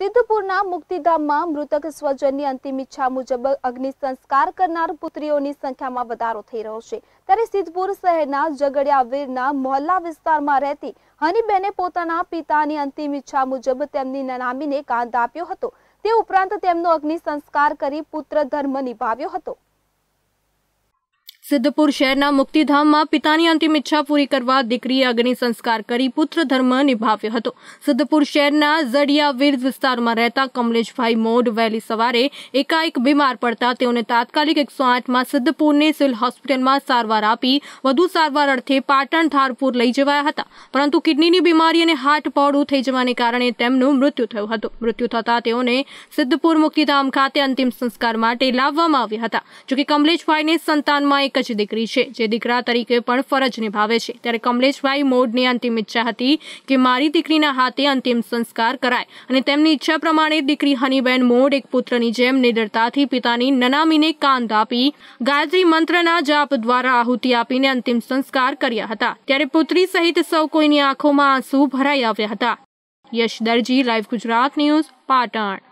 સિદ્ધપુરના મુક્તિધામમાં મૃતક સ્વજનની અંતિમ ઈચ્છા મુજબ અગ્નિ સંસ્કાર કરનાર પુત્રીઓની સંખ્યામાં વધારો થઈ રહ્યો છે ત્યારે સિદ્ધપુર શહેરના જગડિયા વીરના મોહલ્લા વિસ્તારમાં રહેતી હનીબેને પોતાના પિતાની અંતિમ ઈચ્છા મુજબ તેમની નનામીને કાંદ આપ્યો હતો તે ઉપરાંત તેમનો અગ્નિ સંસ્કાર કરી પુત્ર ધર્મ નિભાવ્યો હતો સિદ્ધપુર શહેરના મુક્તિધામમાં પિતાની અંતિમ ઈચ્છા પૂરી કરવા દીકરીએ અગ્નિ સંસ્કાર કરી પુત્ર ધર્મ નિભાવ્યો હતો સિદ્ધપુર શહેરના ઝડિયા વિર વિસ્તારમાં રહેતા કમલેશભાઈ મોડ વેલી સવારે એકાએક બીમાર પડતા તેઓને તાત્કાલિક 108 માં સિદ્ધપુરની સિલ હોસ્પિટલમાં સારવાર આપી વધુ સારવાર અર્થે પાટણ ઠારપુર લઈ જવાયા હતા પરંતુ કિડનીની બીમારી અને હાર્ટ પોરુ થઈ જવાને કારણે તેમનું મૃત્યુ થયું હતું મૃત્યુ થતા તેઓને સિદ્ધપુર મુક્તિધામ ખાતે અંતિમ સંસ્કાર માટે લાવવામાં આવ્યા હતા જે કમલેશભાઈને સંતાનમાં જે દીકરી છે જે દીકરા તરીકે પણ ફરજ નિભાવે છે ત્યારે કમલેશભાઈ મોડની અંતિમ ઈચ્છા હતી કે મારી દીકરીના હાથે અંતિમ સંસ્કાર કરાય અને તેમની ઈચ્છા પ્રમાણે દીકરી હનીબેન મોડ એક પુત્રની જેમ નિડરતાથી પિતાની નનામીને કાંંદાપી ગાજરી મંત્રના જાપ દ્વારા આહુતિ આપીને અંતિમ સંસ્કાર કર્યા હતા ત્યારે પુત્રી સહિત સૌ કોઈની આંખોમાં આંસુ ભરાઈ આવ્યા હતા યશદારજી લાઈવ ગુજરાત ન્યૂઝ પાટણ